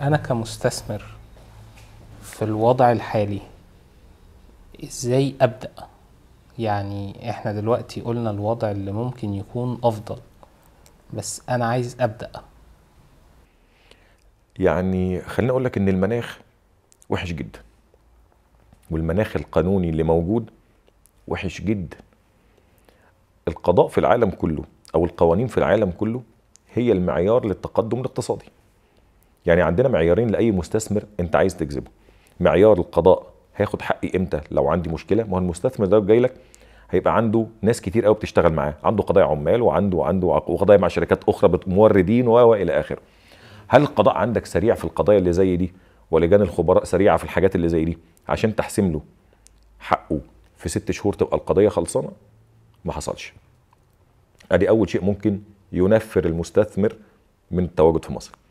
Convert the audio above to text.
أنا كمستثمر في الوضع الحالي إزاي أبدأ؟ يعني إحنا دلوقتي قلنا الوضع اللي ممكن يكون أفضل بس أنا عايز أبدأ يعني خليني أقول لك إن المناخ وحش جدا والمناخ القانوني اللي موجود وحش جدا القضاء في العالم كله أو القوانين في العالم كله هي المعيار للتقدم الاقتصادي يعني عندنا معيارين لاي مستثمر انت عايز تجذبه معيار القضاء هياخد حقي امتى لو عندي مشكله ما هو المستثمر ده جاي لك هيبقى عنده ناس كتير قوي بتشتغل معاه عنده قضايا عمال وعنده عنده وقضايا مع شركات اخرى موردين والى اخره هل القضاء عندك سريع في القضايا اللي زي دي ولجان الخبراء سريعه في الحاجات اللي زي دي عشان تحسم له حقه في ست شهور تبقى القضيه خلصانه ما حصلش ادي اول شيء ممكن ينفر المستثمر من التواجد في مصر